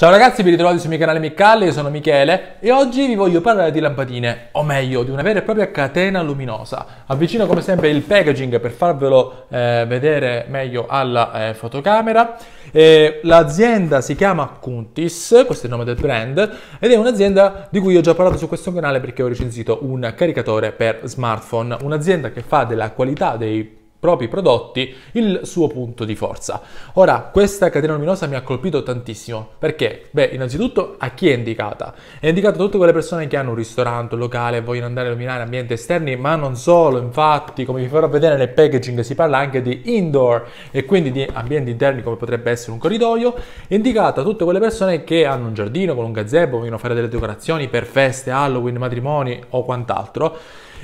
Ciao ragazzi, vi ritrovati sul mio canale Miccalle, io sono Michele e oggi vi voglio parlare di lampadine, o meglio, di una vera e propria catena luminosa. Avvicino come sempre il packaging per farvelo eh, vedere meglio alla eh, fotocamera. Eh, l'azienda si chiama Kuntis, questo è il nome del brand, ed è un'azienda di cui ho già parlato su questo canale perché ho recensito un caricatore per smartphone, un'azienda che fa della qualità dei propri prodotti il suo punto di forza. Ora, questa catena luminosa mi ha colpito tantissimo perché, beh, innanzitutto a chi è indicata? È indicata a tutte quelle persone che hanno un ristorante, un locale, vogliono andare a illuminare ambienti esterni, ma non solo, infatti, come vi farò vedere nel packaging si parla anche di indoor e quindi di ambienti interni come potrebbe essere un corridoio, è indicata a tutte quelle persone che hanno un giardino con un gazebo, vogliono fare delle decorazioni per feste, Halloween, matrimoni o quant'altro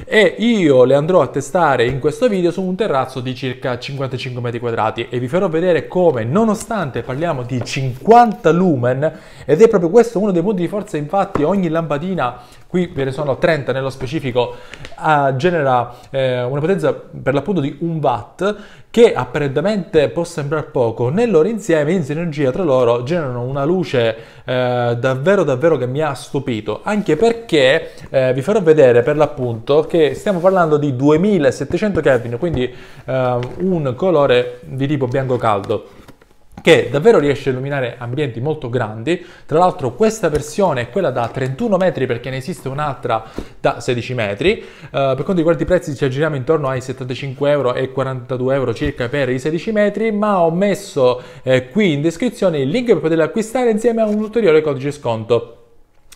e io le andrò a testare in questo video su un terrazzo di circa 55 metri quadrati e vi farò vedere come nonostante parliamo di 50 lumen ed è proprio questo uno dei punti di forza infatti ogni lampadina qui ve ne sono 30 nello specifico uh, genera eh, una potenza per l'appunto di 1 watt che apparentemente può sembrare poco, nel loro insieme, in sinergia tra loro, generano una luce eh, davvero davvero che mi ha stupito, anche perché eh, vi farò vedere per l'appunto che stiamo parlando di 2700 Kelvin, quindi eh, un colore di tipo bianco caldo che davvero riesce a illuminare ambienti molto grandi. Tra l'altro questa versione è quella da 31 metri perché ne esiste un'altra da 16 metri. Uh, per quanto riguarda i prezzi ci aggiriamo intorno ai 75 euro e 42 euro circa per i 16 metri, ma ho messo eh, qui in descrizione il link per poterli acquistare insieme a un ulteriore codice sconto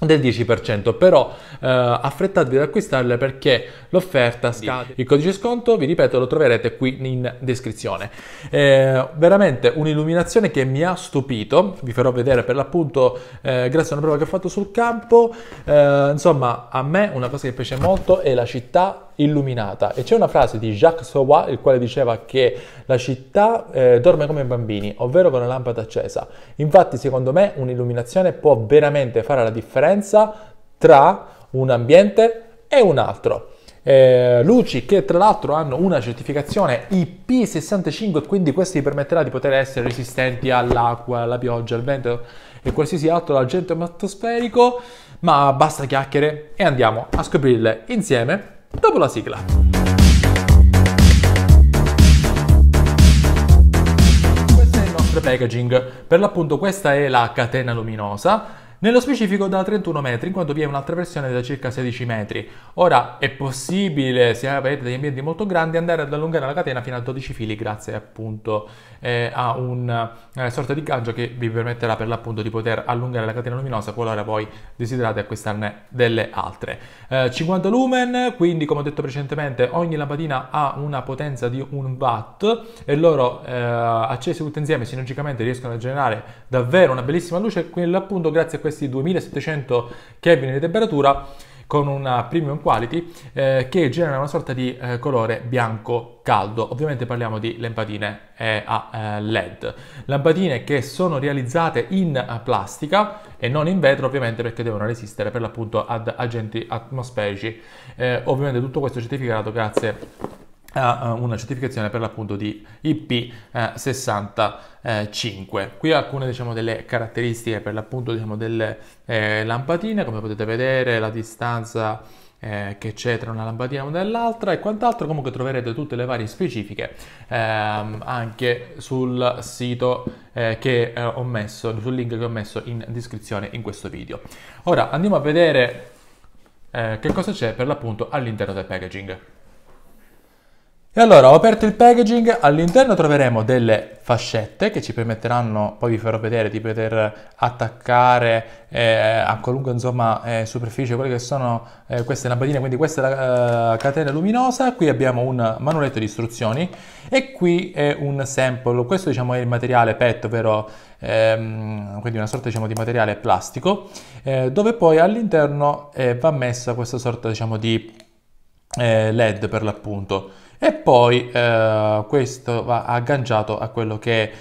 del 10%, però eh, affrettatevi ad acquistarle perché l'offerta scade. Il codice sconto, vi ripeto, lo troverete qui in descrizione. Eh, veramente un'illuminazione che mi ha stupito, vi farò vedere per l'appunto eh, grazie a una prova che ho fatto sul campo. Eh, insomma, a me una cosa che piace molto è la città illuminata. E c'è una frase di Jacques Sauvat, il quale diceva che la città eh, dorme come bambini, ovvero con la lampada accesa. Infatti, secondo me, un'illuminazione può veramente fare la differenza tra un ambiente e un altro. Eh, luci che tra l'altro hanno una certificazione IP65 quindi questo vi permetterà di poter essere resistenti all'acqua, alla pioggia, al vento e qualsiasi altro agente atmosferico ma basta chiacchiere e andiamo a scoprirle insieme dopo la sigla. Questo è il nostro packaging. Per l'appunto questa è la catena luminosa nello specifico da 31 metri, in quanto vi è un'altra versione da circa 16 metri. Ora è possibile, se avete degli ambienti molto grandi, andare ad allungare la catena fino a 12 fili grazie appunto eh, a una eh, sorta di gancio che vi permetterà per l'appunto di poter allungare la catena luminosa qualora voi desiderate acquistarne delle altre. Eh, 50 lumen, quindi come ho detto precedentemente ogni lampadina ha una potenza di 1 watt e loro eh, accesi tutti insieme sinergicamente riescono a generare davvero una bellissima luce, quindi appunto grazie a questo questi 2700 Kelvin di temperatura con una premium quality eh, che genera una sorta di eh, colore bianco caldo. Ovviamente parliamo di lampadine eh, a LED, lampadine che sono realizzate in eh, plastica e non in vetro, ovviamente perché devono resistere per l'appunto ad agenti atmosferici. Eh, ovviamente tutto questo certificato grazie ha eh, una certificazione per l'appunto di IP65. Eh, Qui alcune diciamo, delle caratteristiche per l'appunto diciamo, delle eh, lampadine, come potete vedere la distanza eh, che c'è tra una lampadina e l'altra e quant'altro, comunque troverete tutte le varie specifiche ehm, anche sul sito eh, che eh, ho messo, sul link che ho messo in descrizione in questo video. Ora andiamo a vedere che cosa c'è per l'appunto all'interno del packaging. E allora ho aperto il packaging, all'interno troveremo delle fascette che ci permetteranno, poi vi farò vedere, di poter attaccare eh, a qualunque insomma, eh, superficie quelle che sono eh, queste lampadine, quindi questa è la eh, catena luminosa, qui abbiamo un manualetto di istruzioni e qui è un sample, questo diciamo è il materiale PET, ovvero ehm, quindi una sorta diciamo, di materiale plastico, eh, dove poi all'interno eh, va messa questa sorta diciamo, di LED per l'appunto. E poi eh, questo va agganciato a quello che è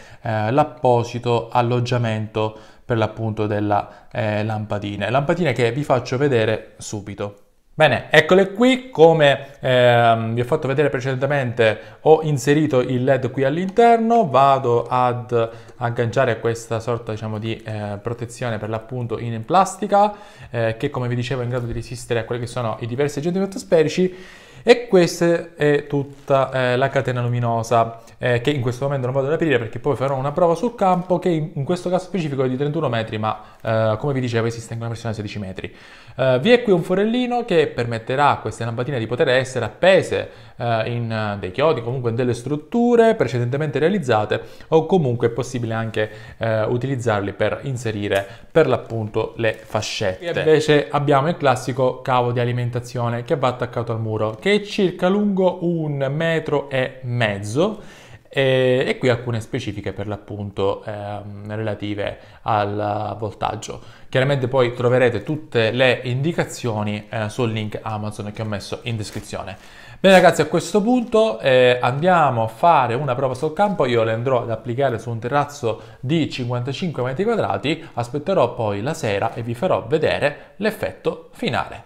eh, l'apposito alloggiamento per l'appunto della eh, lampadina. Lampadine che vi faccio vedere subito. Bene, eccole qui, come ehm, vi ho fatto vedere precedentemente ho inserito il led qui all'interno, vado ad agganciare questa sorta diciamo, di eh, protezione per l'appunto in plastica eh, che come vi dicevo è in grado di resistere a quelli che sono i diversi agenti atmosferici. E questa è tutta eh, la catena luminosa eh, che in questo momento non vado ad aprire perché poi farò una prova sul campo che in, in questo caso specifico è di 31 metri ma eh, come vi dicevo esiste anche una versione di 16 metri. Eh, vi è qui un forellino che permetterà a queste lampadine di poter essere appese eh, in eh, dei chiodi, comunque delle strutture precedentemente realizzate o comunque è possibile anche utilizzarli per inserire per l'appunto le fascette. Qui invece abbiamo il classico cavo di alimentazione che va attaccato al muro che che è circa lungo un metro e mezzo e, eh, e qui alcune specifiche per l'appunto eh, relative al voltaggio. Chiaramente poi troverete tutte le indicazioni eh, sul link Amazon che ho messo in descrizione. Bene ragazzi, a questo punto eh, andiamo a fare una prova sul campo, io le andrò ad applicare su un terrazzo di 55 metri quadrati, aspetterò poi la sera e vi farò vedere l'effetto finale.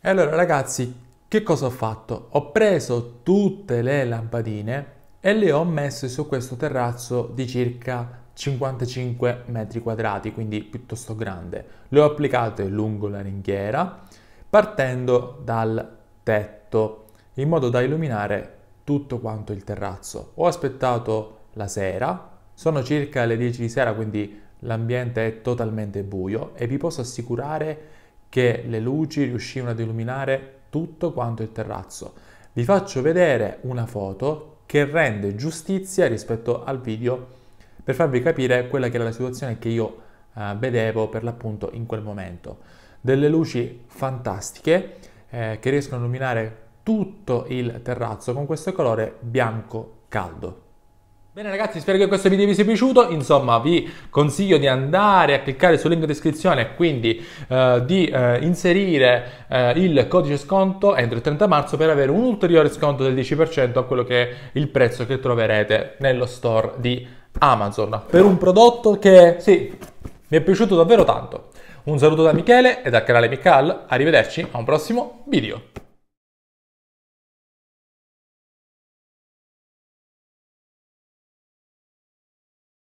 E allora ragazzi, che cosa ho fatto? Ho preso tutte le lampadine e le ho messe su questo terrazzo di circa 55 metri quadrati, quindi piuttosto grande. Le ho applicate lungo la ringhiera, partendo dal tetto, in modo da illuminare tutto quanto il terrazzo. Ho aspettato la sera, sono circa le 10 di sera, quindi l'ambiente è totalmente buio e vi posso assicurare che le luci riuscivano ad illuminare tutto quanto il terrazzo. Vi faccio vedere una foto che rende giustizia rispetto al video per farvi capire quella che era la situazione che io eh, vedevo per l'appunto in quel momento. Delle luci fantastiche eh, che riescono a illuminare tutto il terrazzo con questo colore bianco caldo. Bene ragazzi, spero che questo video vi sia piaciuto, insomma vi consiglio di andare a cliccare sul link in descrizione e quindi eh, di eh, inserire eh, il codice sconto entro il 30 marzo per avere un ulteriore sconto del 10% a quello che è il prezzo che troverete nello store di Amazon per un prodotto che sì, mi è piaciuto davvero tanto. Un saluto da Michele e dal canale Mical, arrivederci a un prossimo video.